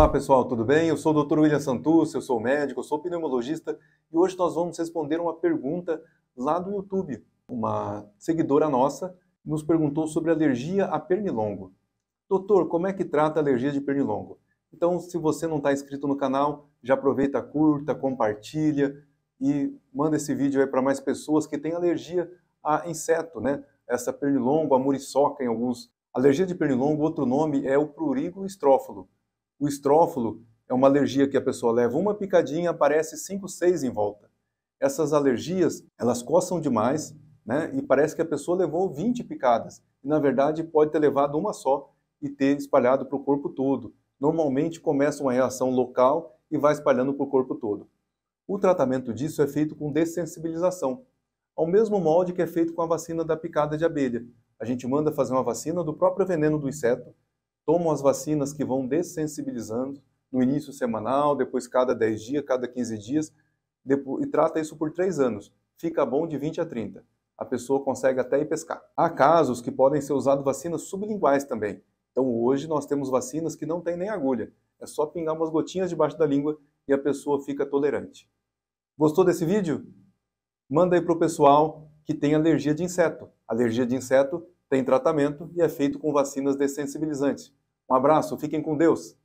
Olá pessoal, tudo bem? Eu sou o Dr. William Santos, eu sou médico, eu sou pneumologista e hoje nós vamos responder uma pergunta lá do YouTube. Uma seguidora nossa nos perguntou sobre alergia a pernilongo. Doutor, como é que trata a alergia de pernilongo? Então, se você não está inscrito no canal, já aproveita, curta, compartilha e manda esse vídeo aí para mais pessoas que têm alergia a inseto, né? Essa pernilongo, a muriçoca em alguns. Alergia de pernilongo, outro nome é o prurigo estrófilo. O estrófolo é uma alergia que a pessoa leva uma picadinha, aparece cinco, seis em volta. Essas alergias, elas coçam demais, né? E parece que a pessoa levou 20 picadas. E, na verdade, pode ter levado uma só e ter espalhado para o corpo todo. Normalmente começa uma reação local e vai espalhando para o corpo todo. O tratamento disso é feito com dessensibilização, ao mesmo molde que é feito com a vacina da picada de abelha. A gente manda fazer uma vacina do próprio veneno do inseto, tomam as vacinas que vão dessensibilizando no início semanal, depois cada 10 dias, cada 15 dias, depois, e trata isso por 3 anos. Fica bom de 20 a 30. A pessoa consegue até ir pescar. Há casos que podem ser usados vacinas sublinguais também. Então hoje nós temos vacinas que não tem nem agulha. É só pingar umas gotinhas debaixo da língua e a pessoa fica tolerante. Gostou desse vídeo? Manda aí para o pessoal que tem alergia de inseto. Alergia de inseto tem tratamento e é feito com vacinas dessensibilizantes. Um abraço, fiquem com Deus.